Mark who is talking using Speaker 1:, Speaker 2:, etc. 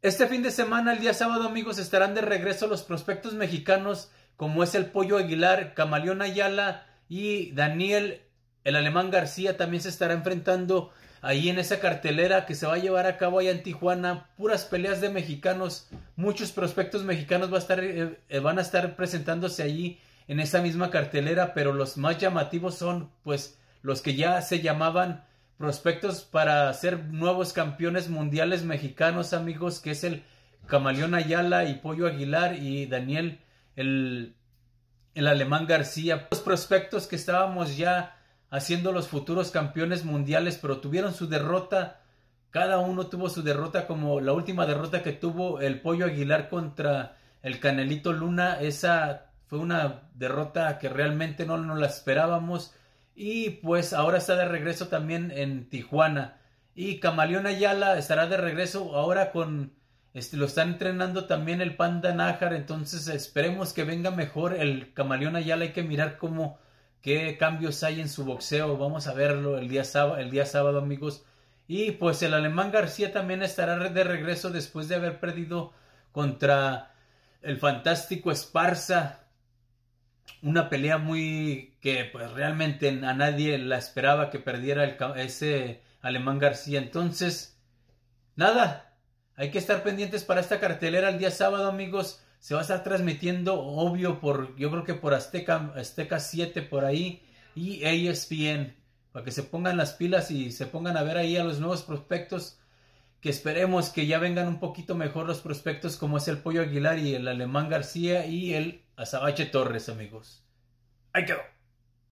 Speaker 1: Este fin de semana, el día sábado, amigos, estarán de regreso los prospectos mexicanos como es el Pollo Aguilar, Camaleón Ayala y Daniel, el alemán García, también se estará enfrentando ahí en esa cartelera que se va a llevar a cabo allá en Tijuana, puras peleas de mexicanos, muchos prospectos mexicanos va a estar, eh, eh, van a estar presentándose allí en esa misma cartelera, pero los más llamativos son pues los que ya se llamaban prospectos para ser nuevos campeones mundiales mexicanos, amigos, que es el Camaleón Ayala y Pollo Aguilar y Daniel, el, el alemán García. Los prospectos que estábamos ya haciendo los futuros campeones mundiales, pero tuvieron su derrota. Cada uno tuvo su derrota, como la última derrota que tuvo el Pollo Aguilar contra el Canelito Luna. Esa fue una derrota que realmente no nos la esperábamos. Y pues ahora está de regreso también en Tijuana. Y Camaleón Ayala estará de regreso ahora con... Este, lo están entrenando también el Panda Nájar. Entonces esperemos que venga mejor el Camaleón Ayala. Hay que mirar cómo... qué cambios hay en su boxeo. Vamos a verlo el día, sábado, el día sábado amigos. Y pues el alemán García también estará de regreso después de haber perdido contra el fantástico Esparza una pelea muy que pues realmente a nadie la esperaba que perdiera ese alemán García. Entonces, nada, hay que estar pendientes para esta cartelera el día sábado, amigos. Se va a estar transmitiendo, obvio, por yo creo que por Azteca, Azteca 7 por ahí y ESPN, para que se pongan las pilas y se pongan a ver ahí a los nuevos prospectos que esperemos que ya vengan un poquito mejor los prospectos como es el Pollo Aguilar y el Alemán García y el Azabache Torres, amigos. Ahí quedó.